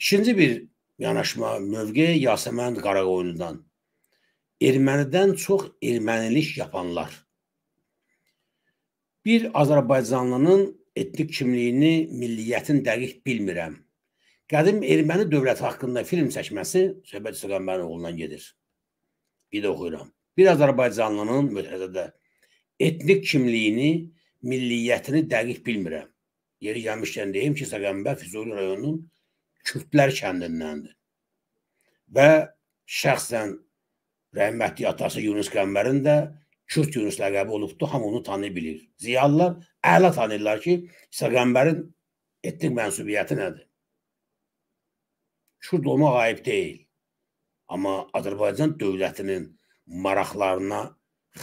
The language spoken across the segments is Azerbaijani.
İkinci bir yanaşma mövqe Yasəmən Qaraqoyundan. Ermənidən çox ermənilik yapanlar. Bir Azərbaycanlının etnik kimliyini, milliyyətin dəqiq bilmirəm. Qədim erməni dövləti haqqında film çəkməsi Söhbət Söqəmbərin oğlundan gedir. Bir də oxuyuram. Bir Azərbaycanlının mötəzədə etnik kimliyini, milliyyətini dəqiq bilmirəm. Yeri gəlmişkən deyim ki, Söqəmbər Füzuli rayonunun Kürdlər kəndindəndir. Və şəxsən rəhmətli atası Yunus Qəmbərin də Kürd Yunus ləqəbi olubdu, hamı onu tanı bilir. Ziyalılar əla tanırlar ki, İsa Qəmbərin etnik mənsubiyyəti nədir? Kürd olmaq ayıb deyil. Amma Azərbaycan dövlətinin maraqlarına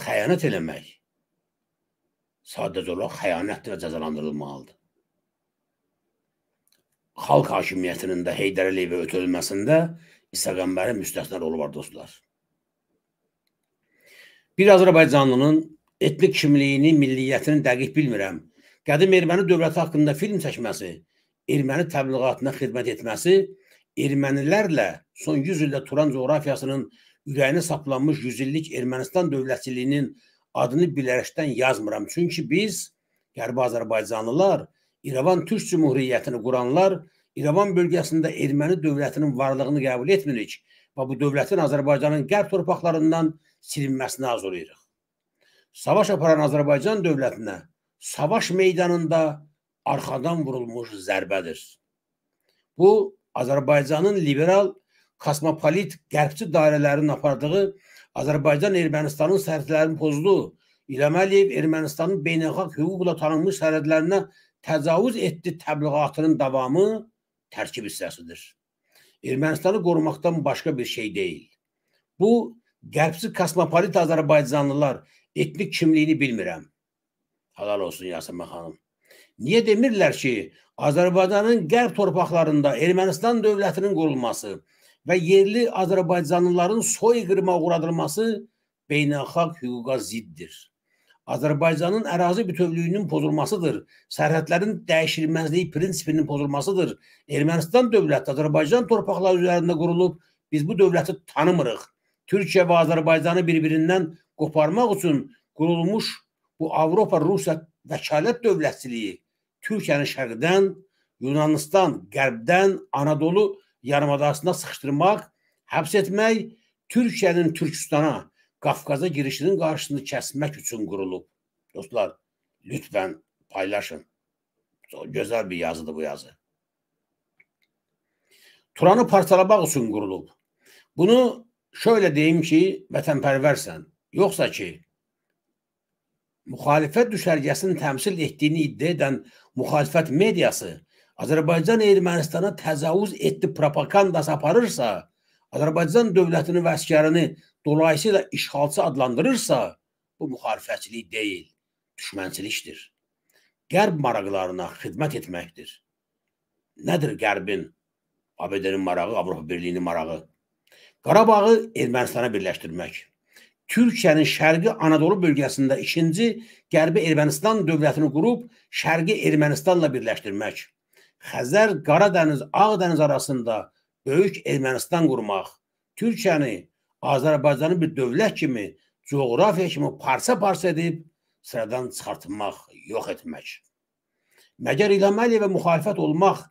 xəyanət eləmək sadəcə olaraq xəyanətlə cəzalandırılmalıdır xalq hakimiyyətinin də Heydər Əliyevə ötürülməsində İsa Qəmbərin müstəsna rolu var dostlar. Bir Azərbaycanlının etnik kimliyini, milliyyətini dəqiq bilmirəm. Qədim erməni dövləti haqqında film çəkməsi, erməni təbliğatına xidmət etməsi, ermənilərlə son 100 ildə Turan coğrafiyasının ürəyinə saplanmış 100 illik Ermənistan dövlətçiliyinin adını bilərəkdən yazmıram. Çünki biz, qərbi Azərbaycanlılar, İrəvan Türk Cümhuriyyətini quranlar İrəvan bölgəsində erməni dövlətinin varlığını qəbul etmirik və bu dövlətin Azərbaycanın qərb torpaqlarından silinməsini arzulayırıq. Savaş aparan Azərbaycan dövlətinə savaş meydanında arxadan vurulmuş zərbədir. Bu Azərbaycanın liberal kosmopolit qərbçi dairələrinin apardığı Azərbaycan Ermənistanın sərhədlərinin pozduğu İlham Əliyev Ermənistanın beynəlxalq hüquqla tanınmış sərhədlərinə təcavüz etdi təbliğatının davamı tərkib hissəsidir. Ermənistanı qorumaqdan başqa bir şey deyil. Bu, qərbsi kosmopolit Azərbaycanlılar etnik kimliyini bilmirəm. Halal olsun Yasəmə xanım. Niyə demirlər ki, Azərbaycanın qərb torpaqlarında Ermənistan dövlətinin qurulması və yerli Azərbaycanlıların soyqırma uğradılması beynəlxalq hüquqa ziddir. Azərbaycanın ərazi bütövlüyünün pozulmasıdır. Sərhədlərin dəyişilməzliyi prinsipinin pozulmasıdır. Ermənistan dövləti Azərbaycan torpaqları üzərində qurulub, biz bu dövləti tanımırıq. Türkiyə və Azərbaycanı bir-birindən qoparmaq üçün qurulmuş bu Avropa-Rusiya vəkalət dövlətçiliyi Türkiyəni şərqdən, Yunanistan qərbdən, Anadolu yarımadasına sıxışdırmaq, həbs etmək Türkiyənin Türkistana Qafqaza girişinin qarşısını kəsmək üçün qurulub. Dostlar, lütfən paylaşın. Gözəl bir yazıdır bu yazı. Turanı parçalamaq üçün qurulub. Bunu şöyle deyim ki, vətənpərvərsən. Yoxsa ki, müxalifət düşərgəsini təmsil etdiyini iddia edən müxalifət mediası Azərbaycan Ermənistana təzavüz etdi propagandası aparırsa, Azərbaycan dövlətini və əskərini dolayısıyla işğalçı adlandırırsa, bu müxalifətçilik deyil, düşmənçilikdir. Qərb maraqlarına xidmət etməkdir. Nədir Qərbin, ABD-nin marağı, Avropa Birliyinin marağı? Qarabağı Ermənistana birləşdirmək. Türkiyənin şərqi Anadolu bölgəsində ikinci qərbi Ermənistan dövlətini qurub şərqi Ermənistanla birləşdirmək. Xəzər, Qara dəniz, Ağ dəniz arasında böyük Ermənistan qurmaq. Türkiyəni Azərbaycanı bir dövlət kimi, coğrafiya kimi parça-parça edib sıradan çıxartmaq, yox etmək. Məgər İlham və müxalifət olmaq,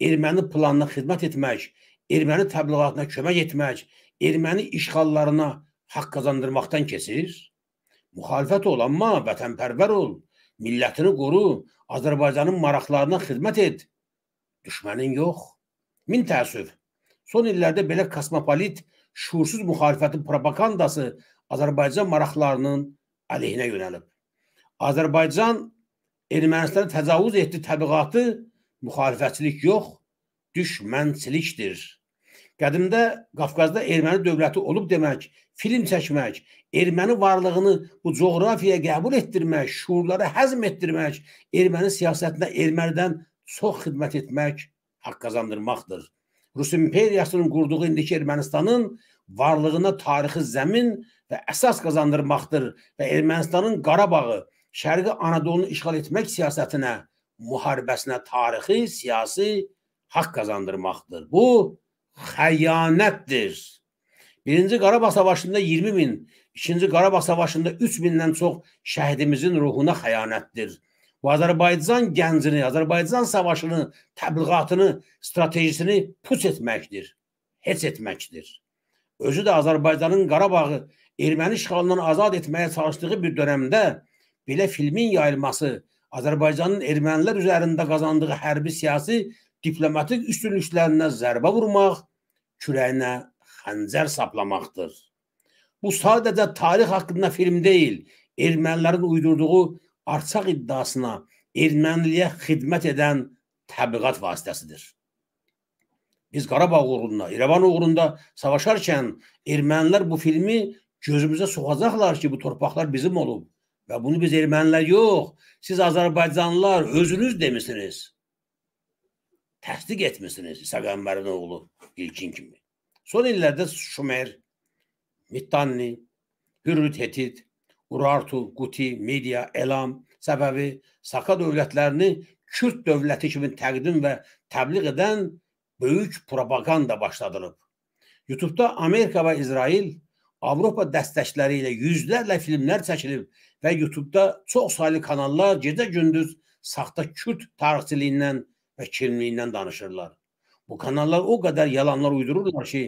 erməni planına xidmət etmək, erməni təbliğatına kömək etmək, erməni işğallarına haqq qazandırmaqdan keçir? Müxalifət ol, amma vətənpərvər ol, millətini qoru, Azərbaycanın maraqlarına xidmət et. Düşmənin yox. Min təəssüf. Son illərdə belə kosmopolit şuursuz müxalifətin propagandası Azərbaycan maraqlarının əleyhinə yönəlib. Azərbaycan Ermənistana təcavüz etdi təbliğatı müxalifətçilik yox, düşmənçilikdir. Qədimdə Qafqazda erməni dövləti olub demək, film çəkmək, erməni varlığını bu coğrafiyaya qəbul etdirmək, şuurları həzm etdirmək, erməni siyasətinə ermənidən çox xidmət etmək haqq qazandırmaqdır. Rus imperiyasının qurduğu indiki Ermənistanın varlığına tarixi zəmin və əsas qazandırmaqdır və Ermənistanın Qarabağı, Şərqi Anadolunu işğal etmək siyasətinə, müharibəsinə tarixi, siyasi haqq qazandırmaqdır. Bu xəyanətdir. Birinci Qarabağ savaşında 20 min, ikinci Qarabağ savaşında 3 mindən çox şəhidimizin ruhuna xəyanətdir və Azərbaycan gəncini, Azərbaycan savaşını, təbliğatını, strategisini puç etməkdir, heç etməkdir. Özü də Azərbaycanın Qarabağı erməni işğalından azad etməyə çalışdığı bir dönəmdə belə filmin yayılması Azərbaycanın ermənilər üzərində qazandığı hərbi siyasi diplomatik üstünlüklərinə zərbə vurmaq, kürəyinə xəncər saplamaqdır. Bu sadəcə tarix haqqında film deyil, ermənilərin uydurduğu arçaq iddiasına erməniliyə xidmət edən təbliğat vasitəsidir. Biz Qarabağ uğrunda, İrəvan uğrunda savaşarkən ermənilər bu filmi gözümüzə soxacaqlar ki, bu torpaqlar bizim olub. Və bunu biz ermənilər yox, siz Azərbaycanlılar özünüz demisiniz. Təsdiq etmisiniz İsa Qəmbərin oğlu İlkin kimi. Son illərdə Şumer, Mittanni, Hürrüt Hetit, Urartu, Quti, Media, Elam, Səbəvi, Saka dövlətlərini Kürt dövləti kimi təqdim və təbliğ edən böyük propaganda başladılıb. YouTube-da Amerika və İsrail Avropa dəstəkləri ilə yüzlərlə filmlər çəkilib və YouTube-da çox saylı kanallar gecə-gündüz saxta Kürt tarixçiliyindən və kimliyindən danışırlar. Bu kanallar o qədər yalanlar uydururlar ki,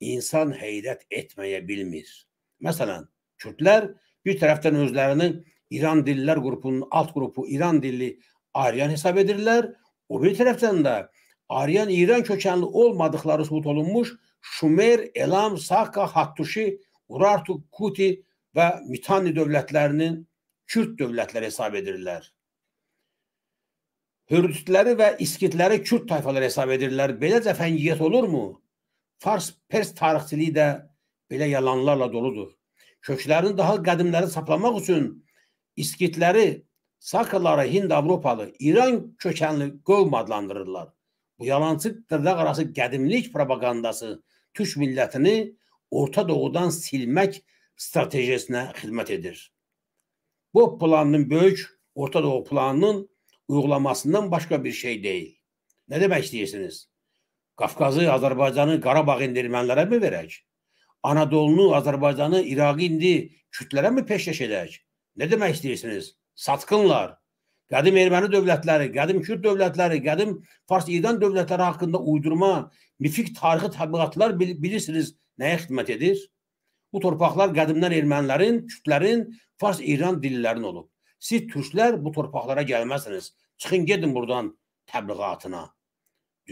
insan heyrət etməyə bilmir. Məsələn, Kürtlər Bir taraftan özlerinin İran Dilliler grubunun alt grubu İran dilli Aryan hesap edirlər. O bir taraftan da Aryan İran kökenli olmadıkları subut olunmuş Şumer, Elam, Saka, Hattuşi, Urartu, Kuti ve Mitanni devletlerinin Kürt devletleri hesap edirlər. Hürritləri ve İskitləri Kürt tayfaları hesap edirlər. Belə olur mu? Fars-Pers tarixçiliyi də belə yalanlarla doludur. köklərini daha qədimləri saplamaq üçün İskitləri, Sakaları Hind Avropalı, İran kökənli qovm adlandırırlar. Bu yalancı dırnaq arası qədimlik propagandası Türk millətini Orta Doğudan silmək stratejisinə xidmət edir. Bu planın böyük Orta Doğu planının uygulamasından başqa bir şey deyil. Nə demək istəyirsiniz? Qafqazı, Azərbaycanı, Qarabağı ermənilərə mi verək? Anadolu'nu, Azərbaycanı, İraqı indi kütlərə mi peşkəş edək? Nə demək istəyirsiniz? Satqınlar. Qədim erməni dövlətləri, qədim kürd dövlətləri, qədim fars-iran dövlətləri haqqında uydurma, mifik tarixi təbliğatlar bil bilirsiniz nəyə xidmət edir? Bu torpaqlar qədimdən ermənilərin, kürdlərin, fars-iran dillilərin olub. Siz türklər bu torpaqlara gəlməzsiniz. Çıxın gedin buradan təbliğatına,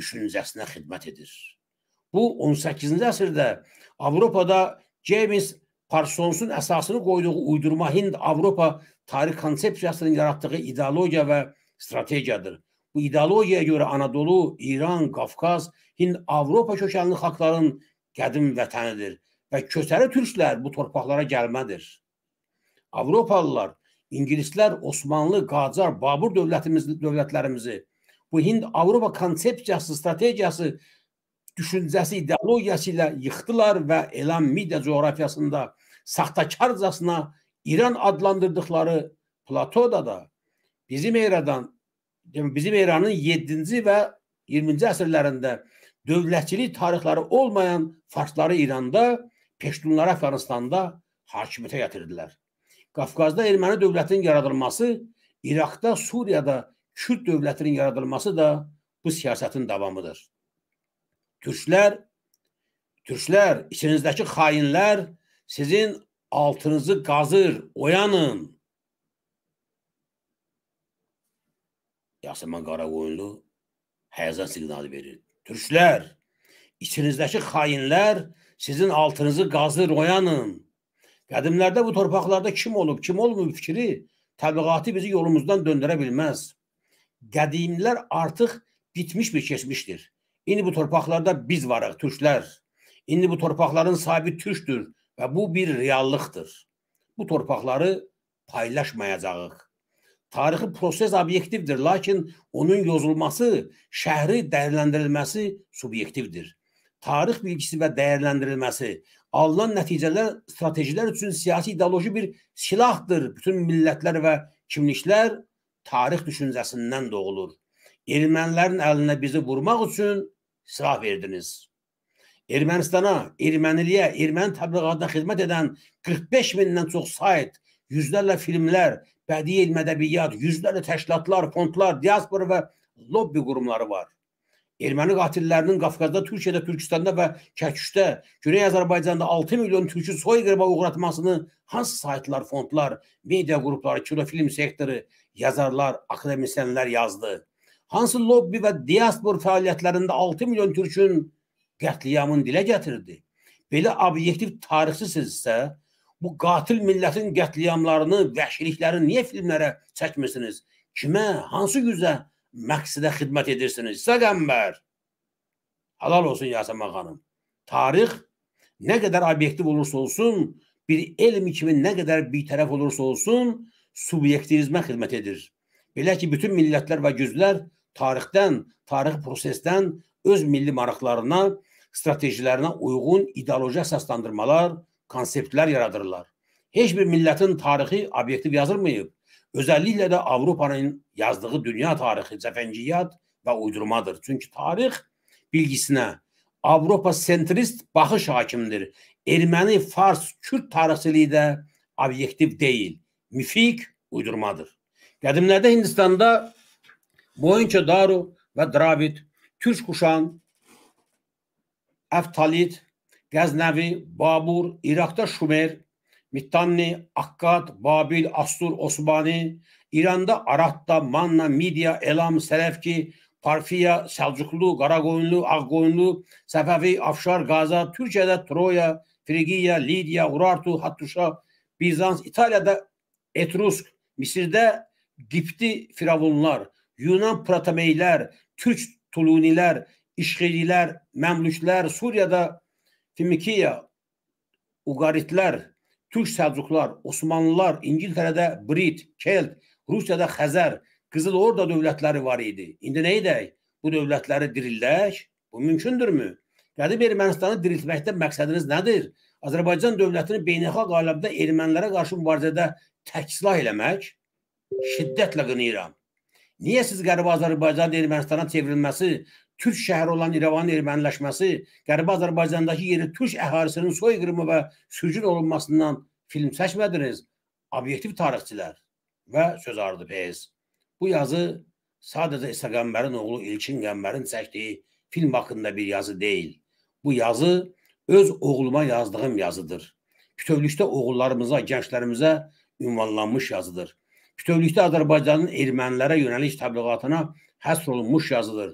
düşüncəsinə xidmət edir. Bu 18-ci əsrdə Avropada James Parsonsun əsasını qoyduğu uydurma Hind-Avropa tarix konsepsiyasının yaratdığı ideologiya və strategiyadır. Bu ideologiyaya görə Anadolu, İran, Qafqaz, Hind-Avropa kökənli xalqların qədim vətənidir və köçəri türklər bu torpaqlara gəlmədir. Avropalılar, ingilislər, Osmanlı, Qacar, Babur dövlətimiz dövlətlərimizi bu Hind-Avropa konsepsiyası, strategiyası düşüncəsi, ideologiyası ilə yıxdılar və elan media coğrafiyasında saxtakarcasına İran adlandırdıkları platoda da bizim İran'dan yəni bizim İranın 7-ci və 20-ci əsrlərində dövlətçilik tarixləri olmayan farsları İranda, peştunları Afganistanda hakimiyyətə gətirdilər. Qafqazda erməni dövlətinin yaradılması, İraqda, Suriyada Kürd dövlətinin yaradılması da bu siyasətin davamıdır türklər, türklər, içinizdəki xainlər sizin altınızı qazır, oyanın. Yasəmən Qaraqoyunlu həyəcan siqnalı verir. Türklər, içinizdəki xainlər sizin altınızı qazır, oyanın. Qədimlərdə bu torpaqlarda kim olub, kim olmayıb fikri təbliğatı bizi yolumuzdan döndürə bilməz. Qədimlər artıq bitmiş bir keçmişdir. İndi bu torpaqlarda biz varıq, türklər. İndi bu torpaqların sahibi türkdür və bu bir reallıqdır. Bu torpaqları paylaşmayacağıq. Tarixi proses obyektivdir, lakin onun yozulması, şəhri dəyərləndirilməsi subyektivdir. Tarix bilgisi və dəyərləndirilməsi, alınan nəticələr strategilər üçün siyasi ideoloji bir silahdır. Bütün millətlər və kimliklər tarix düşüncəsindən doğulur. Ermənilərin əlinə bizi vurmaq üçün silah verdiniz. Ermənistana, erməniliyə, erməni təbliğatına xidmət edən 45 mindən çox sayt, yüzlərlə filmlər, bədii elm ədəbiyyat, yüzlərlə təşkilatlar, fondlar, diaspora və lobbi qurumları var. Erməni qatillərinin Qafqazda, Türkiyədə, Türkistanda və Kəküşdə, Güney Azərbaycanda 6 milyon türkü soyqırıma uğratmasını hansı saytlar, fondlar, media qrupları, kinofilm sektoru, yazarlar, akademisyenlər yazdı? hansı lobbi və diaspor fəaliyyətlərində 6 milyon türkün qətliamını dilə gətirdi. Belə obyektiv tarixsizsə, bu qatil millətin qətliamlarını, vəhşiliklərini niyə filmlərə çəkmirsiniz? Kimə, hansı gücə məqsədə xidmət edirsiniz? Səqəmbər. Halal olsun Yasəmən xanım. Tarix nə qədər obyektiv olursa olsun, bir elm kimi nə qədər bitərəf olursa olsun, subyektivizmə xidmət edir. Belə ki, bütün millətlər və güclər tarixdən, tarixi prosesdən öz milli maraqlarına, stratejilərinə uyğun ideoloji əsaslandırmalar, konseptlər yaradırlar. Heç bir millətin tarixi obyektiv yazılmayıb. Özəlliklə də Avropanın yazdığı dünya tarixi cəfəngiyat və uydurmadır. Çünki tarix bilgisinə Avropa sentrist baxış hakimdir. Erməni, Fars, Kürt tarixçiliyi də obyektiv deyil. Müfik uydurmadır. Qədimlərdə Hindistanda Boyunca Daru ve Dravid, Türkuşan, Eftalit, Gaznavi, Babur, Irak'ta Şumer, Mittanni, Akkad, Babil, Astur, Osmani, İran'da Arat'ta, Manna, Midya, Elam, Selefki, Parfiya, Selçuklu, Karagoyunlu, Akgoyunlu, Sefevi, Afşar, Gaza, Türkiye'de Troya, Frigiya, Lidya, Urartu, Hattuşa, Bizans, İtalya'da Etrusk, Mısır'da Gipti Firavunlar, Yunan protomeylər, Türk Tulunilər, İşğililər, Məmlüklər, Suriyada Fimikiya, Uqaritlər, Türk Səlcuqlar, Osmanlılar, İngiltərədə Brit, Kelt, Rusiyada Xəzər, Qızıl Orda dövlətləri var idi. İndi nə edək? Bu dövlətləri dirillək? Bu mümkündürmü? Qədim Ermənistanı diriltməkdə məqsədiniz nədir? Azərbaycan dövlətini beynəlxalq aləmdə ermənilərə qarşı mübarizədə tək silah eləmək? Şiddətlə qınayıram. Niyə siz Qərbi Azərbaycanın Ermənistana çevrilməsi, türk şəhəri olan İrəvanın erməniləşməsi, Qərbi Azərbaycandakı yeri türk əhalisinin soyqırımı və sürgün olunmasından film çəkmədiniz? Obyektiv tarixçilər və söz ardı pez. Bu yazı sadəcə İsa Qəmbərin oğlu İlkin Qəmbərin çəkdiyi film haqqında bir yazı deyil. Bu yazı öz oğluma yazdığım yazıdır. Bütövlükdə oğullarımıza, gənclərimizə ünvanlanmış yazıdır. Bütövlükdə Azərbaycanın ermənilərə yönəlik təbliğatına həsr olunmuş yazılır.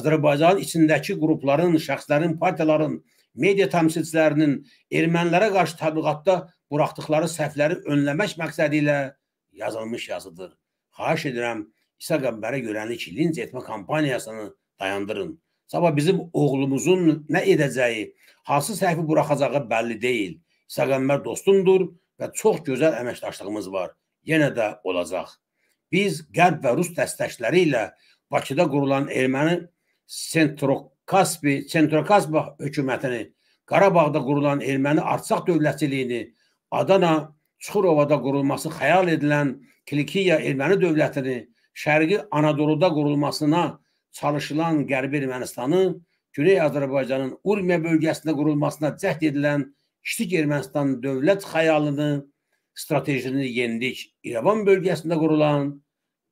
Azərbaycanın içindəki qrupların, şəxslərin, partiyaların, media təmsilçilərinin ermənilərə qarşı təbliğatda buraxdıqları səhvləri önləmək məqsədi ilə yazılmış yazıdır. Xahiş edirəm, İsa Qəmbərə yönəlik linç etmə kampaniyasını dayandırın. Sabah bizim oğlumuzun nə edəcəyi, hansı səhvi buraxacağı bəlli deyil. İsa Qəmbər dostumdur və çox gözəl əməkdaşlığımız var yenə də olacaq. Biz Qərb və Rus dəstəkləri ilə Bakıda qurulan erməni Sentrokaspi, Sentrokaspi hökumətini, Qarabağda qurulan erməni Artsaq dövlətçiliyini, Adana, Çuxurovada qurulması xəyal edilən Kilikiya erməni dövlətini, Şərqi Anadoluda qurulmasına çalışılan Qərbi Ermənistanı, Güney Azərbaycanın Urmiya bölgəsində qurulmasına cəhd edilən kiçik Ermənistan dövlət xəyalını stratejini yenilik İrəvan bölgəsində qurulan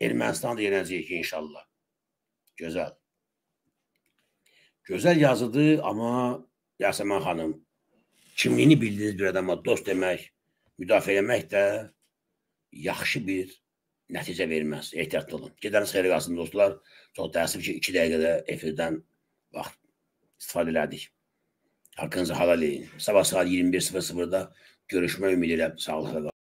Ermənistanda yenəcəyik inşallah. Gözəl. Gözəl yazıdır, amma Yasəmən xanım, kimliyini bildiniz bir adama dost demək, müdafiə eləmək də yaxşı bir nəticə verməz. Ehtiyatlı olun. Gedəniz xeyri qalsın dostlar. Çox təəssüf ki, 2 dəqiqədə efirdən vaxt istifadə elədik. Haqqınızı halal edin. Sabah saat 21.00-da görüşmək ümid edirəm. Sağlıq və